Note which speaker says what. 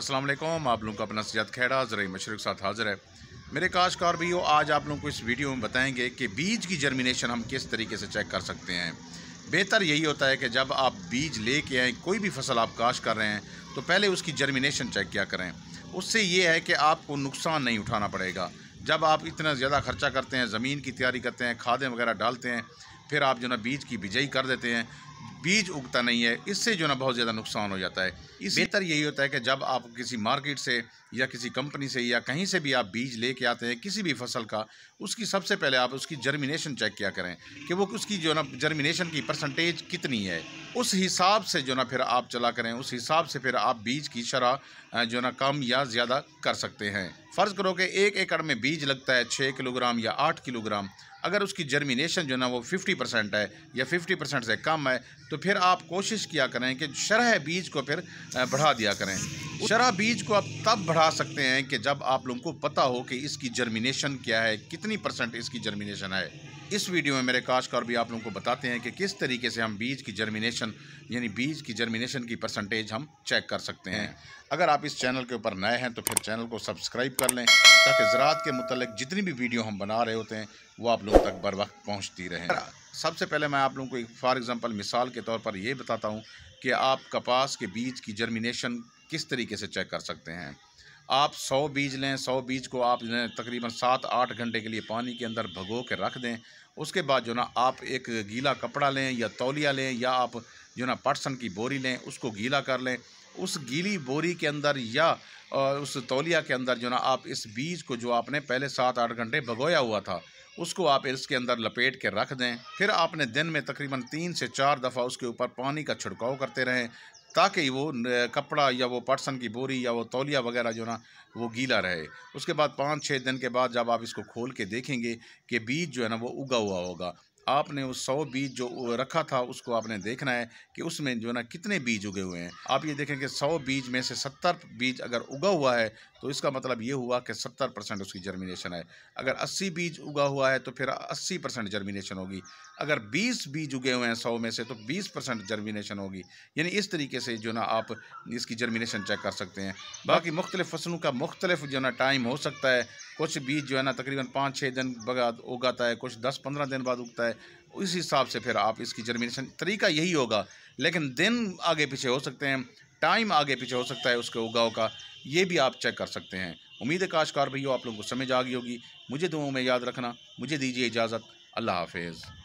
Speaker 1: अस्सलाम वालेकुम आप लोगों का अपना सजाद खैरा ज़रा मशरक साथ हाज़िर है मेरे काशकार भी हो आज आप लोगों को इस वीडियो में बताएंगे कि बीज की जर्मिनेशन हम किस तरीके से चेक कर सकते हैं बेहतर यही होता है कि जब आप बीज ले के आएँ कोई भी फसल आप काश कर रहे हैं तो पहले उसकी जर्मिनेशन चेक किया करें उससे ये है कि आपको नुकसान नहीं उठाना पड़ेगा जब आप इतना ज़्यादा खर्चा करते हैं ज़मीन की तैयारी करते हैं खादें वगैरह डालते हैं फिर आप जो ना बीज की बिजाई कर देते हैं बीज उगता नहीं है इससे जो ना बहुत ज़्यादा नुकसान हो जाता है इस बेहतर यही होता है कि जब आप किसी मार्केट से या किसी कंपनी से या कहीं से भी आप बीज लेके आते हैं किसी भी फसल का उसकी सबसे पहले आप उसकी जर्मिनेशन चेक किया करें कि वो उसकी जो ना जर्मिनेशन की परसेंटेज कितनी है उस हिसाब से जो ना फिर आप चला करें उस हिसाब से फिर आप बीज की शरह जो ना कम या ज़्यादा कर सकते हैं फ़र्ज़ करो कि एक एकड़ में बीज लगता है छः किलोग्राम या आठ किलोग्राम अगर उसकी जर्मिनेशन जो ना वो 50 परसेंट है या 50 परसेंट से कम है तो फिर आप कोशिश किया करें कि शरह बीज को फिर बढ़ा दिया करें शराब बीज को आप तब बढ़ा सकते हैं कि जब आप लोगों को पता हो कि इसकी जर्मिनेशन क्या है कितनी परसेंट इसकी जर्मिनेशन है इस वीडियो में मेरे काशकार भी आप लोगों को बताते हैं कि किस तरीके से हम बीज की जर्मिनेशन यानी बीज की जर्मिनेशन की परसेंटेज हम चेक कर सकते हैं हाँ। अगर आप इस चैनल के ऊपर नए हैं तो फिर चैनल को सब्सक्राइब कर लें ताकि ज़रात के मतलब जितनी भी वीडियो हम बना रहे होते हैं वो आप लोगों तक बर वक्त पहुँचती रहें हाँ। सबसे पहले मैं आप लोगों को फॉर एग्ज़ाम्पल मिसाल के तौर पर ये बताता हूँ कि आप कपास के बीज की जर्मिनेशन किस तरीके से चेक कर सकते हैं आप सौ बीज लें सौ बीज को आप जो है तकरीबन सात आठ घंटे के लिए पानी के अंदर भगो के रख दें उसके बाद जो ना आप एक गीला कपड़ा लें या तौलिया लें या आप जो ना पटसन की बोरी लें उसको गीला कर लें उस गीली बोरी के अंदर या उस तौलिया के अंदर जो ना आप इस बीज को जो आपने पहले सात आठ घंटे भगोया हुआ था उसको आप इसके अंदर लपेट के रख दें फिर आपने दिन में तकरीबन तीन से चार दफ़ा उसके ऊपर पानी का छिड़काव करते रहें ताकि वो कपड़ा या वो पटसन की बोरी या वो तौलिया वगैरह जो ना वो गीला रहे उसके बाद पाँच छः दिन के बाद जब आप इसको खोल के देखेंगे कि बीज जो है ना वो उगा हुआ होगा आपने उस सौ बीज जो रखा था उसको आपने देखना है कि उसमें जो है ना कितने बीज उगे हुए हैं आप ये देखें कि सौ बीज में से सत्तर बीज अगर उगा हुआ है तो इसका मतलब ये हुआ कि सत्तर परसेंट उसकी जर्मिनेशन है अगर अस्सी बीज उगा हुआ है तो फिर अस्सी परसेंट जर्मिनेशन होगी अगर बीस बीज उगे हुए हैं सौ में से तो बीस परसेंट जर्मिनेशन होगी यानी इस तरीके से जो ना आप इसकी जर्मिनेशन चेक कर सकते हैं बाकी मुख्तलिफ फसलों का मुख्तलिफ जो है ना टाइम हो सकता है कुछ बीज जो है ना तकरीबन पाँच छः दिन बाद उगाता है कुछ दस पंद्रह दिन बाद उगता है है उस हिसाब से फिर आप इसकी जर्मिनेशन तरीका यही होगा लेकिन दिन आगे पीछे हो सकते हैं टाइम आगे पीछे हो सकता है उसके उगाव का ये भी आप चेक कर सकते हैं उम्मीद है काशकार भैया आप लोगों को समझ आ गई होगी मुझे दुआओं में याद रखना मुझे दीजिए इजाज़त अल्लाह हाफिज़